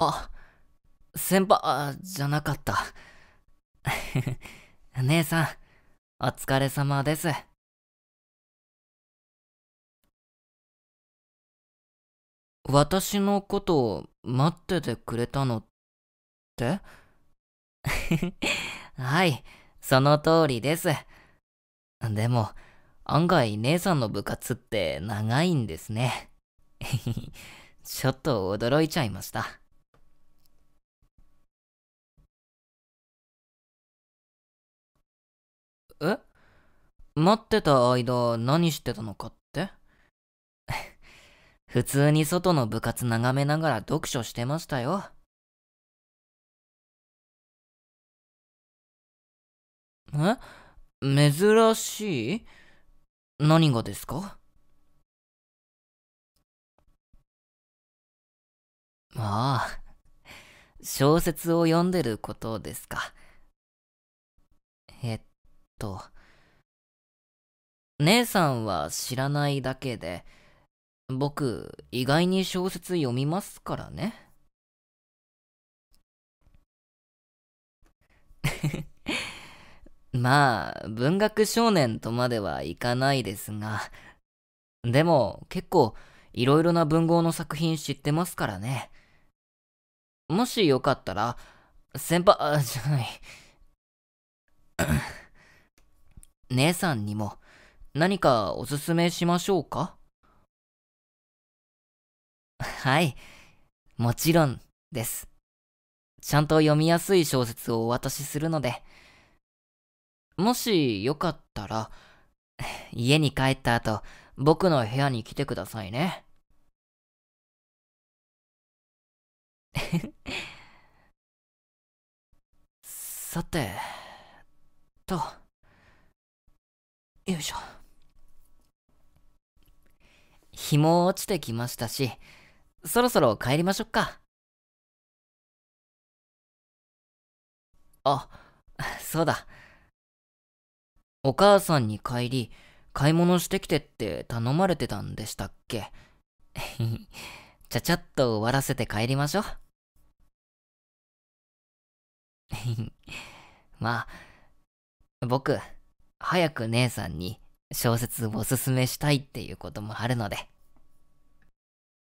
あ、先輩、じゃなかった。姉さん、お疲れ様です。私のことを待っててくれたのって はい、その通りです。でも、案外姉さんの部活って長いんですね。ちょっと驚いちゃいました。え待ってた間何してたのかって 普通に外の部活眺めながら読書してましたよ。え珍しい何がですかああ、小説を読んでることですか。と。姉さんは知らないだけで、僕、意外に小説読みますからね。まあ、文学少年とまではいかないですが、でも結構いろいろな文豪の作品知ってますからね。もしよかったら、先輩、じゃない。姉さんにも何かおすすめしましょうかはい。もちろんです。ちゃんと読みやすい小説をお渡しするので。もしよかったら、家に帰った後、僕の部屋に来てくださいね。さて、と。よいしょ。日も落ちてきましたし、そろそろ帰りましょっか。あ、そうだ。お母さんに帰り、買い物してきてって頼まれてたんでしたっけ ちゃちゃっと終わらせて帰りましょう。まあ、僕、早く姉さんに小説をおすすめしたいっていうこともあるので。